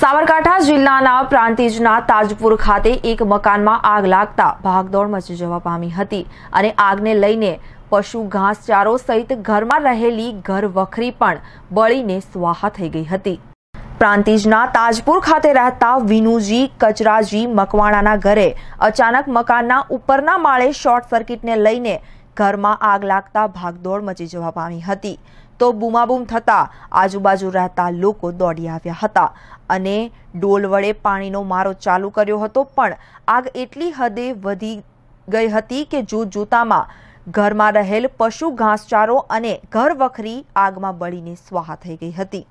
સાબરકાંઠા જિલ્લાના પ્રાંતિજના તાજપુર ખાતે એક મકાનમાં આગ લાગતા ભાગદોડ મચી જવા પામી હતી અને આગને લઈને પશુ ઘાસચારો સહિત ઘરમાં રહેલી ઘર વખરી પણ બળીને સ્વાહા થઈ ગઈ હતી પ્રાંતિજના તાજપુર ખાતે રહેતા વિનુજી કચરાજી મકવાણાના ઘરે અચાનક મકાનના ઉપરના માળે શોર્ટ સર્કિટને લઈને ઘરમાં આગ લાગતા ભાગદોડ મચી જવા પામી હતી તો બૂમાબૂમ થતા આજુબાજુ રહેતા લોકો દોડી આવ્યા હતા અને ડોલ વડે પાણીનો મારો ચાલુ કર્યો હતો પણ આગ એટલી હદે વધી ગઈ હતી કે જોતજોતામાં ઘરમાં રહેલ પશુ ઘાસચારો અને ઘર વખરી આગમાં બળીને સ્વાહા થઈ ગઈ હતી